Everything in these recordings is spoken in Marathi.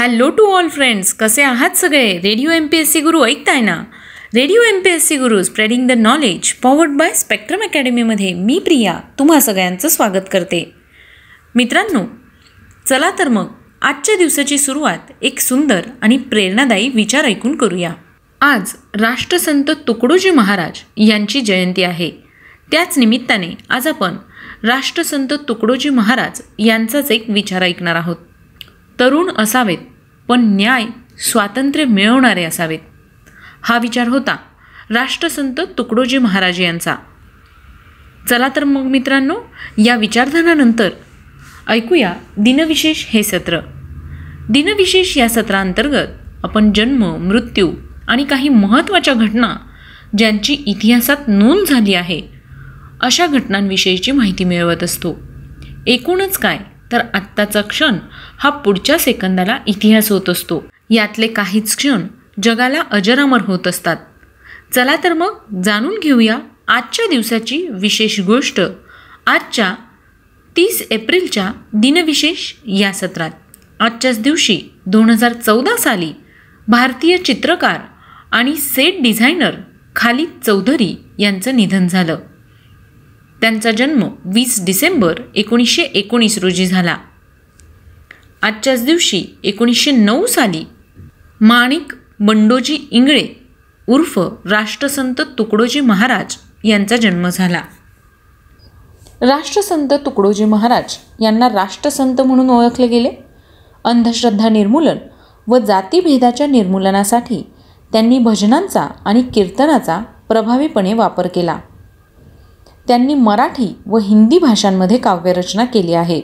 हॅलो टू ऑल फ्रेंड्स कसे आहात सगळे radio M P S C Guru ऐकताय ना radio M P S C Guru spreading the knowledge powered by Spectrum अकॅडमीमध्ये मी प्रिया तुम्हा सगळ्यांचं स्वागत करते मित्रांनो चला तर मग आजच्या दिवसाची सुरुवात एक सुंदर आणि प्रेरणादायी विचार ऐकून करूया आज राष्ट्रसंत तुकडोजी महाराज यांची जयंती आहे त्याच निमित्ताने आज आपण राष्ट्रसंत तुकडोजी महाराज यांचाच एक विचार ऐकणार आहोत तरुण असावेत पण न्याय स्वातंत्र्य मिळवणारे असावेत हा विचार होता राष्ट्रसंत तुकडोजी महाराज यांचा चला तर मग मित्रांनो या विचारधारानंतर ऐकूया दिनविशेष हे सत्र दिनविशेष या सत्रांतर्गत आपण जन्म मृत्यू आणि काही महत्त्वाच्या घटना ज्यांची इतिहासात नोंद झाली आहे अशा घटनांविषयीची माहिती मिळवत असतो एकूणच काय तर आत्ताचा क्षण हा पुढच्या सेकंदाला इतिहास होत असतो यातले काहीच क्षण जगाला अजरामर होत असतात चला तर मग जाणून घेऊया आजच्या दिवसाची विशेष गोष्ट आजच्या तीस एप्रिलच्या दिनविशेष या सत्रात आजच्याच दिवशी दोन हजार चौदा साली भारतीय चित्रकार आणि सेट डिझायनर खालिद चौधरी यांचं निधन झालं त्यांचा जन्म वीस डिसेंबर एकोणीसशे एकोणीस रोजी झाला आजच्याच दिवशी एकोणीसशे नऊ साली माणिक बंडोजी इंगळे उर्फ राष्ट्रसंत तुकडोजी महाराज यांचा जन्म झाला राष्ट्रसंत तुकडोजी महाराज यांना राष्ट्रसंत म्हणून ओळखले गेले अंधश्रद्धा निर्मूलन व जातीभेदाच्या निर्मूलनासाठी त्यांनी भजनांचा आणि कीर्तनाचा प्रभावीपणे वापर केला त्यांनी मराठी व हिंदी भाषांमध्ये काव्यरचना केली आहे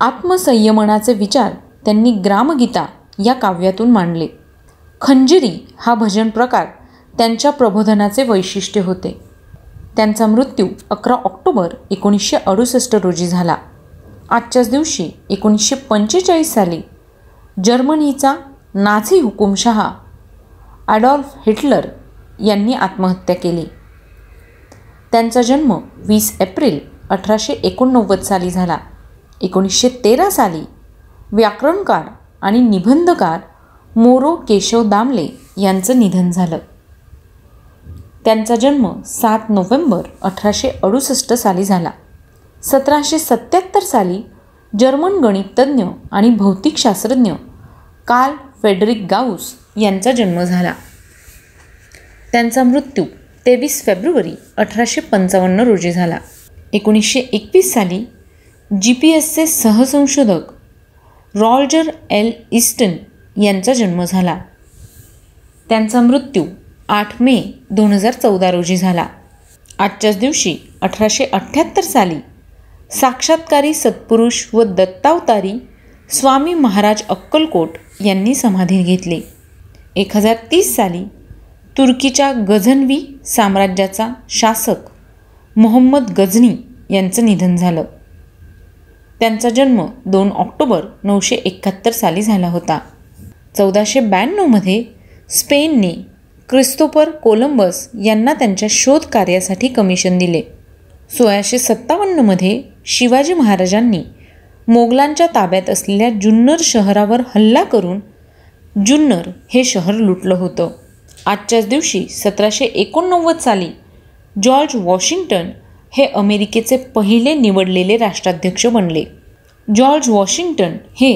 आत्मसंयमनाचे विचार त्यांनी ग्रामगीता या काव्यातून मांडले खंजिरी हा भजन प्रकार त्यांच्या प्रबोधनाचे वैशिष्ट्य होते त्यांचा मृत्यू अकरा ऑक्टोबर एकोणीसशे अडुसष्ट रोजी झाला आजच्याच दिवशी एकोणीसशे पंचेचाळीस साली जर्मनीचा नाझी हुकुमशहा ॲडॉल्फ हिटलर यांनी आत्महत्या केली त्यांचा जन्म वीस एप्रिल अठराशे एकोणनव्वद साली झाला एकोणीसशे तेरा साली व्याकरणकार आणि निबंधकार मोरो केशव दामले यांचं निधन झालं त्यांचा जन्म सात नोव्हेंबर अठराशे अडुसष्ट साली झाला सतराशे सत्याहत्तर साली जर्मन गणिततज्ञ आणि भौतिकशास्त्रज्ञ कार्ल फेडरिक गाऊस यांचा जन्म झाला त्यांचा मृत्यू तेवीस फेब्रुवारी अठराशे पंचावन्न रोजी झाला एकोणीसशे एकवीस साली जी पी एसचे सहसंशोधक रॉल्जर एल इस्टन यांचा जन्म झाला त्यांचा मृत्यू आठ मे दोन हजार चौदा रोजी झाला आजच्याच दिवशी अठराशे अठ्ठ्याहत्तर साली साक्षात्कारी सत्पुरुष व दत्तावतारी स्वामी महाराज अक्कलकोट यांनी समाधी घेतली एक हजार तीस साली तुर्कीच्या गझनवी साम्राज्याचा शासक मोहम्मद गझनी यांचं निधन झालं त्यांचा जन्म दोन ऑक्टोबर नऊशे एकाहत्तर साली झाला होता चौदाशे ब्याण्णवमध्ये स्पेनने क्रिस्तोपर कोलंबस यांना त्यांच्या शोध कार्यासाठी कमिशन दिले सोळाशे सत्तावन्नमध्ये शिवाजी महाराजांनी मोगलांच्या ताब्यात असलेल्या जुन्नर शहरावर हल्ला करून जुन्नर हे शहर लुटलं होतं आजच्याच दिवशी सतराशे एकोणनव्वद साली जॉर्ज वॉशिंग्टन हे अमेरिकेचे पहिले निवडलेले राष्ट्राध्यक्ष बनले जॉर्ज वॉशिंग्टन हे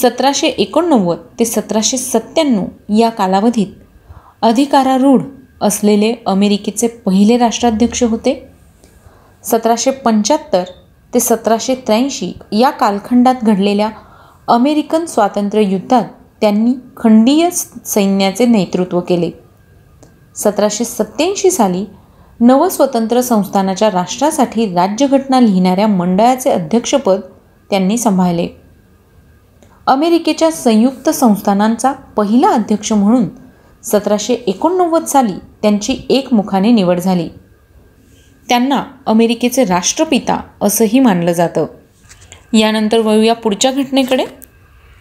सतराशे एकोणनव्वद ते सतराशे सत्त्याण्णव या कालावधीत अधिकारारूढ असलेले अमेरिकेचे पहिले राष्ट्राध्यक्ष होते सतराशे पंच्याहत्तर ते सतराशे त्र्याऐंशी या कालखंडात घडलेल्या अमेरिकन स्वातंत्र्य युद्धात त्यांनी खंडीय सैन्याचे नेतृत्व केले सतराशे सत्त्याऐंशी साली नवस्वतंत्र संस्थानाच्या राष्ट्रासाठी राज्यघटना लिहिणाऱ्या मंडळाचे अध्यक्षपद त्यांनी सांभाळले अमेरिकेच्या संयुक्त संस्थानांचा पहिला अध्यक्ष म्हणून सतराशे एकोणनव्वद साली त्यांची एकमुखाने निवड झाली त्यांना अमेरिकेचे राष्ट्रपिता असंही मानलं जातं यानंतर वळूया पुढच्या घटनेकडे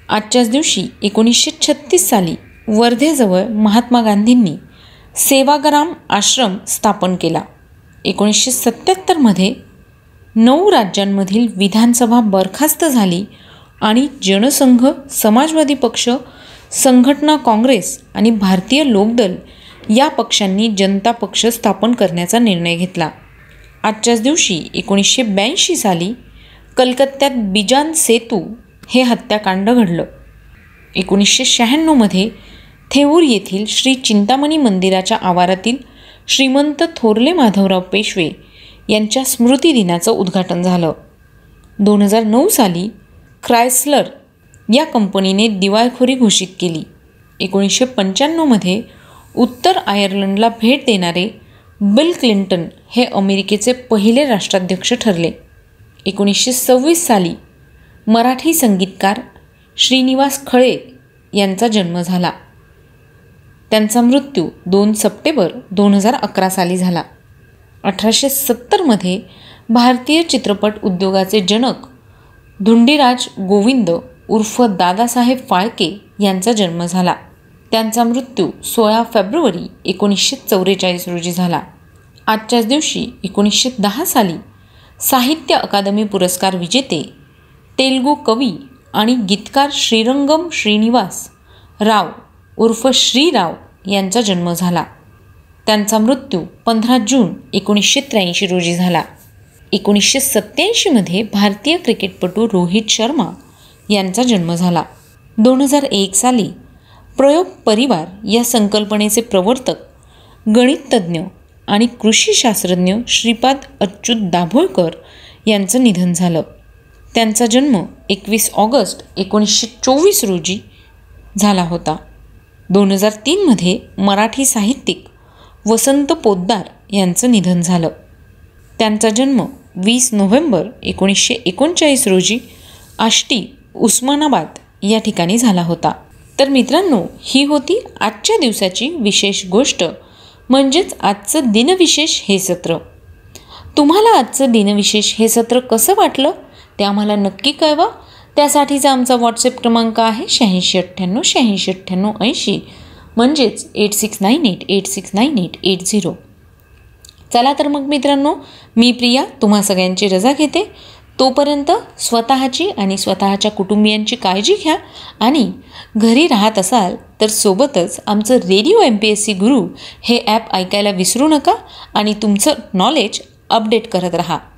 आजच्याच दिवशी एकोणीसशे छत्तीस साली वर्धेजवळ महात्मा गांधींनी सेवाग्राम आश्रम स्थापन केला एकोणीसशे सत्त्याहत्तरमध्ये नऊ राज्यांमधील विधानसभा बरखास्त झाली आणि जनसंघ समाजवादी पक्ष संघटना काँग्रेस आणि भारतीय लोकदल या पक्षांनी जनता पक्ष स्थापन करण्याचा निर्णय घेतला आजच्याच दिवशी एकोणीसशे ब्याऐंशी साली कलकत्त्यात बिजान सेतू हे हत्याकांड घडलं एकोणीसशे शहाण्णवमध्ये थेऊर येथील श्री चिंतामणी मंदिराच्या आवारातील श्रीमंत थोरले माधवराव पेशवे यांच्या स्मृतिदिनाचं उद्घाटन झालं दोन हजार नऊ साली क्रायस्लर या कंपनीने दिवाळखोरी घोषित केली एकोणीसशे पंच्याण्णवमध्ये उत्तर आयर्लंडला भेट देणारे बिल क्लिंटन हे अमेरिकेचे पहिले राष्ट्राध्यक्ष ठरले एकोणीसशे सव्वीस साली मराठी संगीतकार श्रीनिवास खळे यांचा जन्म झाला त्यांचा मृत्यू दोन सप्टेंबर दोन हजार अकरा साली झाला अठराशे सत्तरमध्ये भारतीय चित्रपट उद्योगाचे जनक धुंडीराज गोविंद उर्फ दादासाहेब फाळके यांचा जन्म झाला त्यांचा मृत्यू सोळा फेब्रुवारी एकोणीसशे चौवेचाळीस रोजी झाला आजच्याच दिवशी एकोणीसशे दहा साली साहित्य अकादमी पुरस्कार विजेते तेलगू कवी आणि गीतकार श्रीरंगम श्रीनिवास राव उर्फ श्रीराव यांचा जन्म झाला त्यांचा मृत्यू पंधरा जून एकोणीसशे त्र्याऐंशी रोजी झाला एकोणीसशे सत्त्याऐंशीमध्ये भारतीय क्रिकेटपटू रोहित शर्मा यांचा जन्म झाला दोन हजार एक साली प्रयोग परिवार या संकल्पनेचे प्रवर्तक गणिततज्ज्ञ आणि कृषी शास्त्रज्ञ श्रीपाद अच्युत दाभोळकर यांचं निधन झालं त्यांचा जन्म एकवीस ऑगस्ट एकोणीसशे चोवीस रोजी झाला होता दोन हजार तीनमध्ये मराठी साहित्यिक वसंत पोद्दार यांचं निधन झालं त्यांचा जन्म वीस नोव्हेंबर एकोणीसशे एकोणचाळीस रोजी आष्टी उस्मानाबाद या ठिकाणी झाला होता तर मित्रांनो ही होती आजच्या दिवसाची विशेष गोष्ट म्हणजेच आजचं दिनविशेष हे सत्र तुम्हाला आजचं दिनविशेष हे सत्र कसं वाटलं ते आम्हाला नक्की कळवा त्यासाठीचा आमचा व्हॉट्सअप क्रमांक आहे शहाऐंशी अठ्ठ्याण्णव शहाऐंशी अठ्ठ्याण्णव ऐंशी म्हणजेच eight six nine eight eight six nine eight eight zero चला तर मग मित्रांनो मी प्रिया तुम्हा सगळ्यांची रजा घेते तोपर्यंत स्वतःची आणि स्वतःच्या कुटुंबियांची काळजी घ्या आणि घरी राहत असाल तर सोबतच आमचं radio M P S C Guru हे ॲप ऐकायला विसरू नका आणि तुमचं नॉलेज अपडेट करत रहा